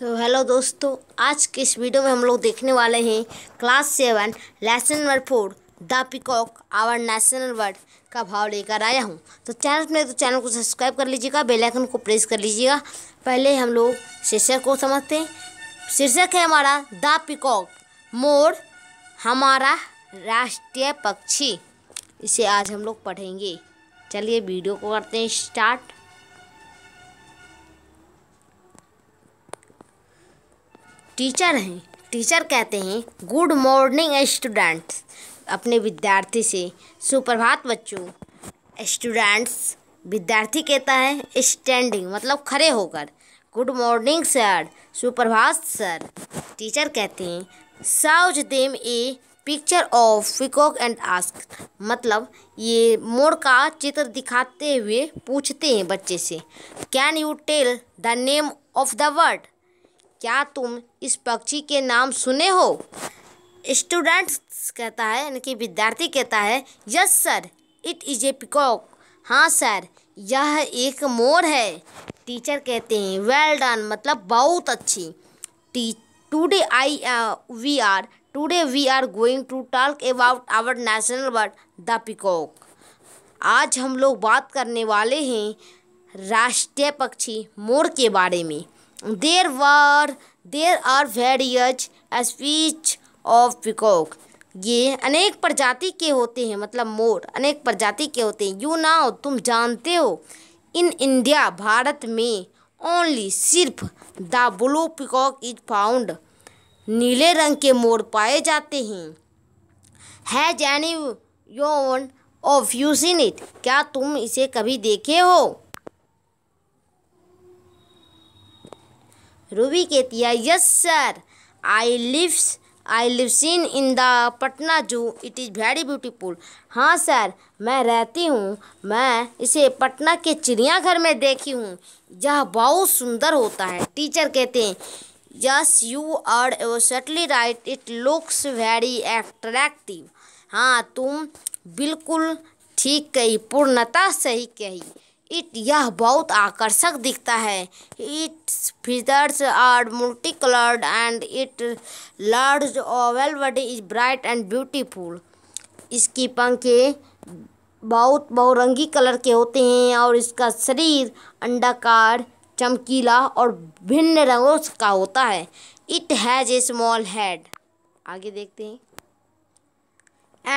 तो हेलो दोस्तों आज के इस वीडियो में हम लोग देखने वाले हैं class seven lesson number four the peacock our national bird का भाव लेकर आया हूँ तो चैनल में तो चैनल को सब्सक्राइब कर लीजिएगा बेल आइकन को प्रेस कर लीजिएगा पहले हम लोग शीर्षक को समझते हैं शीर्षक है हमारा द पिकॉक मोर हमारा राष्ट्रीय पक्षी इसे आज हम लोग पढ़ेंगे चलिए वीडियो को करते हैं स्टार्ट टीचर हैं टीचर कहते हैं गुड मॉर्निंग स्टूडेंट्स अपने विद्यार्थी से सुप्रभात बच्चों स्टूडेंट्स विद्यार्थी कहता है स्टैंडिंग मतलब खड़े होकर गुड मॉर्निंग सर सुप्रभात सर टीचर कहते हैं shows them a picture of peacock and ask मतलब ये मोर का चित्र दिखाते हुए पूछते हैं बच्चे से can you tell the name of the bird क्या तुम इस पक्षी के नाम सुने हो स्टूडेंट्स कहता है यानी कि विद्यार्थी कहता है yes sir it is a peacock हाँ सर यह एक मोर है टीचर कहते हैं वेल डन मतलब बहुत अच्छी टी today I we are today we are going to talk about our national bird the peacock आज हम लोग बात करने वाले हैं राष्ट्रीय पक्षी मोर के बारे में there were there are various species of peacock ये अनेक प्रजाति के होते हैं मतलब मोर अनेक प्रजाति के होते हैं यू नाउ तुम जानते हो इन इंडिया भारत में ओनली सिर्फ the blue peacock is found नीले रंग के मोर पाए जाते हैं has any one of you seen it क्या तुम इसे कभी देखे हो रूबी है yes sir I lives I live seen in the Patna zoo it is very beautiful हाँ सर मैं रहती हूँ मैं इसे पटना के चिड़ियाघर में देखी हूँ यह बहुत सुंदर होता है टीचर कहते हैं yes you are absolutely right it looks very attractive हाँ तुम बिल्कुल ठीक कही पूर्णता सही कही इट यह बहुत आकर्षक दिखता है its features are multi coloured and it large oval body is bright and beautiful इसकी पंखे बहुत बहुरंगी कलर के होते हैं और इसका शरीर अंडाकार चमकीला और भिन्न रंगों का होता है it has a small head आगे देखते हैं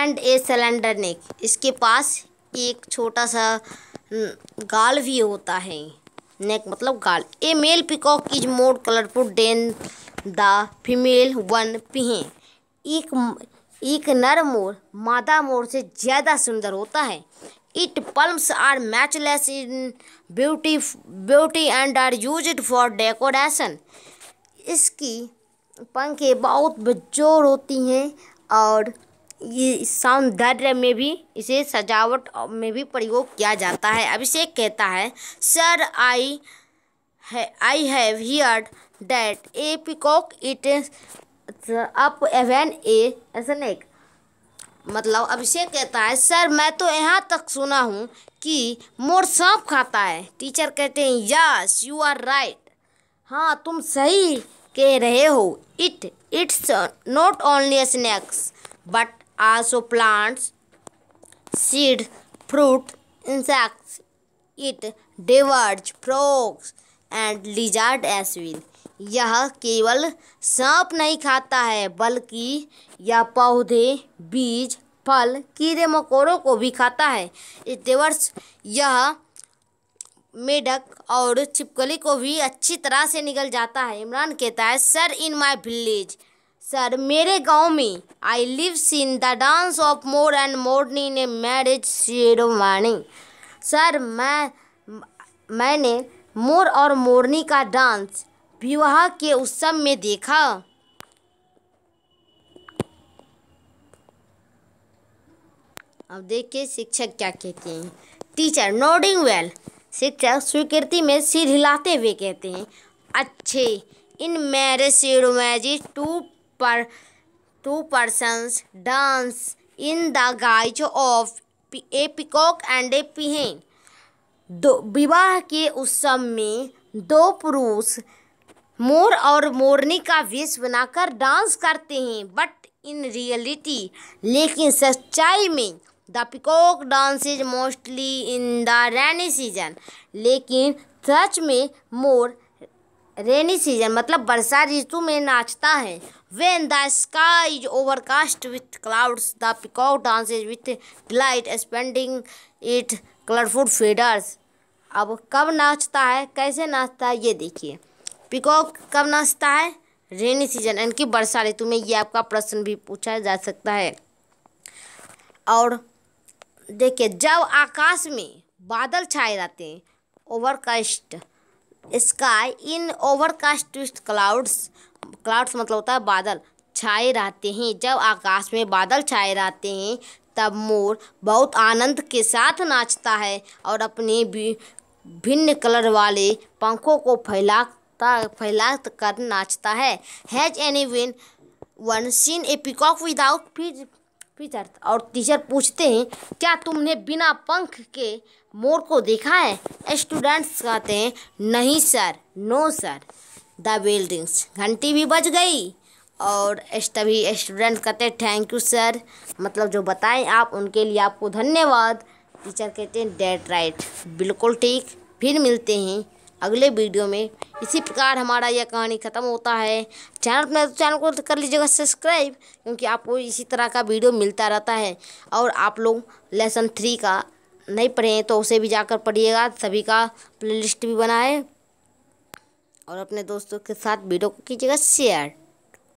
एंड ए सिलेंडर नेक इसके पास एक छोटा सा गाल भी होता है नेक मतलब गाल a male peacock is more colourful than the female one peahen एक एक नर मोर मादा मोर से ज़्यादा सुंदर होता है it plumes are matchless in beauty beauty and are use for decoration इसकी पंखे बहुत बेजोर होती हैं और सौंदर्य में भी इसे सजावट में भी प्रयोग किया जाता है अभिषेक कहता है sir I I have heard that a peacock eat up even a snake मतलब अभिषेक कहता है सर मैं तो यहाँ तक सुना हूँ कि मोर सांप खाता है टीचर कहते हैं यस यू आर राइट हाँ तुम सही कह रहे हो it it's not only snakes but also plants, seed fruit, insects. It devours frogs and lizard as well यह केवल सांप नहीं खाता है बल्कि यह पौधे बीज फल कीड़े मकोड़ों को भी खाता है इतिवर्ष यह मेढक और छिपकली को भी अच्छी तरह से निकल जाता है इमरान कहता है sir in my village sir मेरे गांव में I live seen the dance of mor and morni ने मैरिज शेरवानी सर मैं मैंने मोर और मोरनी का डांस विवाह के उत्सव में देखा अब देखिए शिक्षक क्या कहते हैं टीचर नोडिंग वेल शिक्षक स्वीकृति में सिर हिलाते हुए कहते हैं अच्छे इन मैरिज सीरोमैजी टू पर two persons dance in the guise of a peacock and a peahen दो विवाह के उत्सव में दो पुरुष मोर और मोरनी का वेश बनाकर डांस करते हैं बट इन रियलिटी लेकिन सच्चाई में the peacock dance is mostly in the rainy season लेकिन सच में मोर रेनी सीजन मतलब बरसात ऋतु में नाचता है When the sky is overcast with clouds, the peacock dances with delight, expanding its colorful feathers. अब कब नाचता है कैसे नाचता है ये देखिए पिकॉक कब नाचता है रेनी सीजन यानी कि वर्षा ऋतु में ये आपका प्रश्न भी पूछा जा सकता है और देखिए जब आकाश में बादल छाए रहते हैं overcast sky in overcast clouds clouds मतलब होता है बादल छाए रहते हैं जब आकाश में बादल छाए रहते हैं तब मोर बहुत आनंद के साथ नाचता है और अपने भिन्न कलर वाले पंखों को फैलाता फैला कर नाचता है has any one one seen a peacock without फिर फीचर और टीचर पूछते हैं क्या तुमने बिना पंख के मोर को देखा है स्टूडेंट्स कहते हैं नहीं sir no sir the bell rings घंटी भी बज गई और तभी स्टूडेंट कहते हैं थैंक यू सर मतलब जो बताएं आप उनके लिए आपको धन्यवाद टीचर कहते हैं डेट राइट बिल्कुल ठीक फिर मिलते हैं अगले वीडियो में इसी प्रकार हमारा यह कहानी ख़त्म होता है चैनल में तो चैनल को कर लीजिएगा सब्सक्राइब क्योंकि आपको इसी तरह का वीडियो मिलता रहता है और आप लोग लेसन थ्री का नहीं पढ़ें तो उसे भी जाकर पढ़िएगा सभी का प्लेलिस्ट भी बना है और अपने दोस्तों के साथ वीडियो को कीजिएगा शेयर